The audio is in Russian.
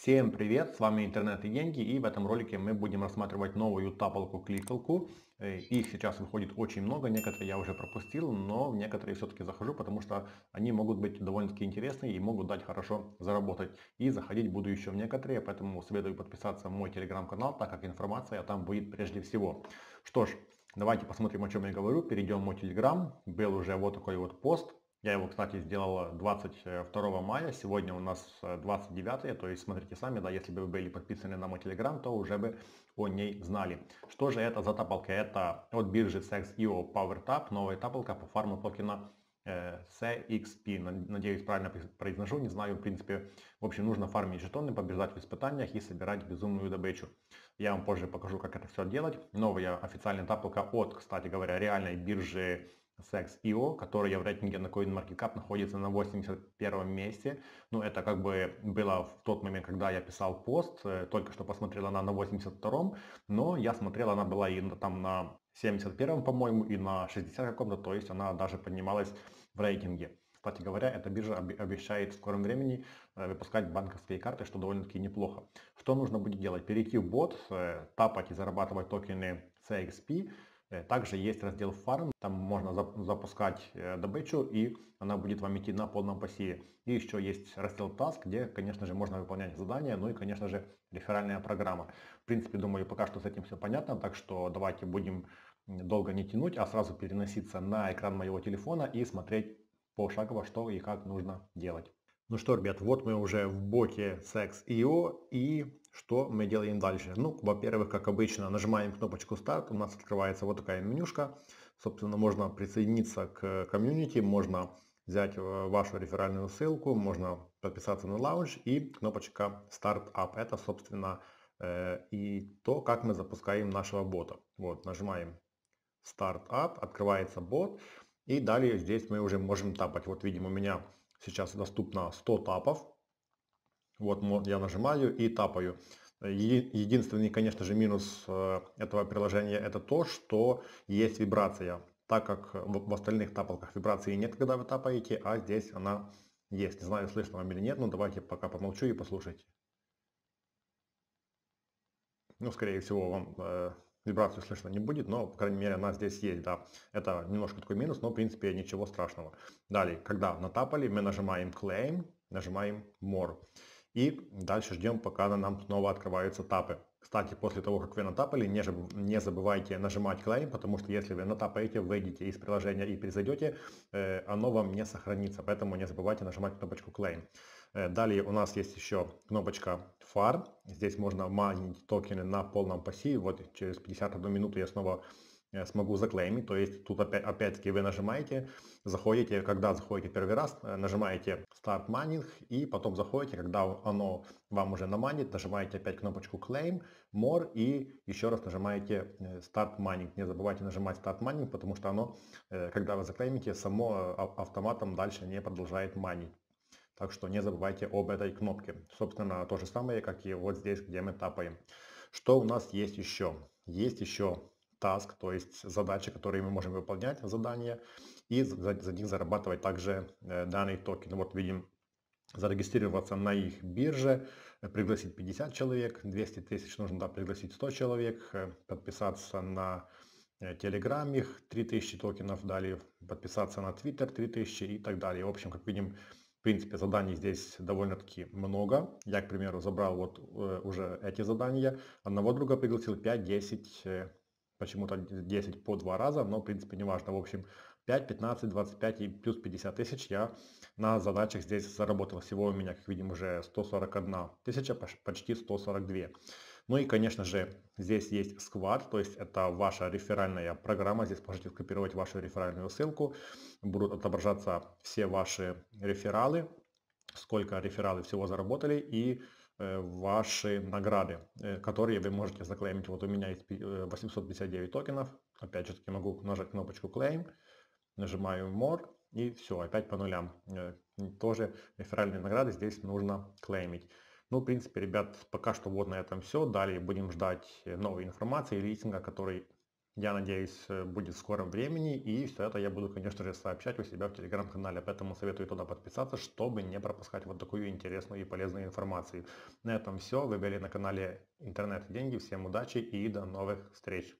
Всем привет, с вами интернет и деньги и в этом ролике мы будем рассматривать новую тапалку-кликалку. Э, их сейчас выходит очень много, некоторые я уже пропустил, но в некоторые все-таки захожу, потому что они могут быть довольно-таки интересны и могут дать хорошо заработать. И заходить буду еще в некоторые, поэтому советую подписаться в мой телеграм-канал, так как информация там будет прежде всего. Что ж, давайте посмотрим о чем я говорю, перейдем в мой телеграм, был уже вот такой вот пост я его, кстати, сделал 22 э, мая, сегодня у нас 29, э, то есть смотрите сами, да, если бы вы были подписаны на мой телеграм, то уже бы о ней знали. Что же это за тапалка? Это от биржи Sex.io e PowerTap, новая тапалка по фарму токена э, CXP, надеюсь, правильно произношу, не знаю, в принципе, в общем, нужно фармить жетоны, побеждать в испытаниях и собирать безумную добычу. Я вам позже покажу, как это все делать. Новая официальная тапалка от, кстати говоря, реальной биржи Sex.io, которая в рейтинге на CoinMarketCap находится на 81 месте. Ну, это как бы было в тот момент, когда я писал пост, э, только что посмотрела она на 82, но я смотрел, она была и там на 71, по-моему, и на 60 каком-то, то есть она даже поднималась в рейтинге. Кстати говоря, эта биржа обещает в скором времени э, выпускать банковские карты, что довольно-таки неплохо. Что нужно будет делать? Перейти в бот, э, тапать и зарабатывать токены CXP, Э, также есть раздел Farm, там можно запускать э, добычу, и она будет вам идти на полном пассиве. И еще есть раздел Task, где, конечно же, можно выполнять задания, ну и, конечно же, реферальная программа. В принципе, думаю, пока что с этим все понятно, так что давайте будем долго не тянуть, а сразу переноситься на экран моего телефона и смотреть пошагово, что и как нужно делать. Ну что, ребят, вот мы уже в боке Sex.io и что мы делаем дальше? Ну, во-первых, как обычно, нажимаем кнопочку «Старт», у нас открывается вот такая менюшка. Собственно, можно присоединиться к комьюнити, можно взять э, вашу реферальную ссылку, можно подписаться на лаунж и кнопочка «Start Up». Это, собственно, э, и то, как мы запускаем нашего бота. Вот, нажимаем Start Up, открывается бот, и далее здесь мы уже можем тапать. Вот, видим, у меня сейчас доступно 100 тапов, вот я нажимаю и тапаю. Единственный, конечно же, минус э, этого приложения это то, что есть вибрация. Так как в остальных тапалках вибрации нет, когда вы тапаете, а здесь она есть. Не знаю, слышно вам или нет, но давайте пока помолчу и послушайте. Ну, скорее всего, вам э, вибрацию слышно не будет, но, по крайней мере, она здесь есть, да. Это немножко такой минус, но, в принципе, ничего страшного. Далее, когда натапали, мы нажимаем Claim, нажимаем More. И дальше ждем, пока нам снова открываются тапы. Кстати, после того, как вы натапали, не забывайте нажимать клейм, потому что если вы натапаете, выйдете из приложения и перезайдете, э, оно вам не сохранится, поэтому не забывайте нажимать кнопочку клейм. Э, далее у нас есть еще кнопочка Far, здесь можно майнить токены на полном пассиве, вот через 51 минуту я снова смогу заклеймить. То есть тут опять-таки вы нажимаете, заходите, когда заходите первый раз, э, нажимаете Start Mining и потом заходите, когда оно вам уже наманит, нажимаете опять кнопочку Claim, More и еще раз нажимаете э, Start Mining. Не забывайте нажимать Start Mining, потому что оно, э, когда вы заклеймите, само автоматом дальше не продолжает манить. Так что не забывайте об этой кнопке. Собственно, то же самое, как и вот здесь, где мы тапаем. Что у нас есть еще? Есть еще task, то есть задачи, которые мы можем выполнять, задания, и за, за них зарабатывать также э, данные токены. Вот видим, зарегистрироваться на их бирже, э, пригласить 50 человек, 200 тысяч нужно да, пригласить 100 человек, э, подписаться на э, Telegram их 3000 токенов, далее подписаться на Twitter 3000 и так далее. В общем, как видим, в принципе, заданий здесь довольно-таки много. Я, к примеру, забрал вот уже эти задания, одного друга пригласил 5-10 почему-то 10 по два раза, но в принципе не важно. В общем, 5, 15, 25 и плюс 50 тысяч я на задачах здесь заработал. Всего у меня, как видим, уже 141 тысяча, почти 142. Ну и, конечно же, здесь есть сквад, то есть это ваша реферальная программа. Здесь можете скопировать вашу реферальную ссылку. Будут отображаться все ваши рефералы, сколько рефералы всего заработали и Э, ваши награды, э, которые вы можете заклеймить. Вот у меня есть 859 э, токенов. Опять же таки могу нажать кнопочку Claim, нажимаю More и все, опять по нулям. Тоже реферальные награды здесь нужно клеймить. Ну, в принципе, ребят, пока что вот на этом все. Далее будем ждать новой информации и рейтинга, который я надеюсь, э, будет в скором времени, и все это я буду, конечно же, сообщать у себя в телеграм-канале, поэтому советую туда подписаться, чтобы не пропускать вот такую интересную и полезную информацию. На этом все, вы были на канале Интернет и деньги, всем удачи и до новых встреч!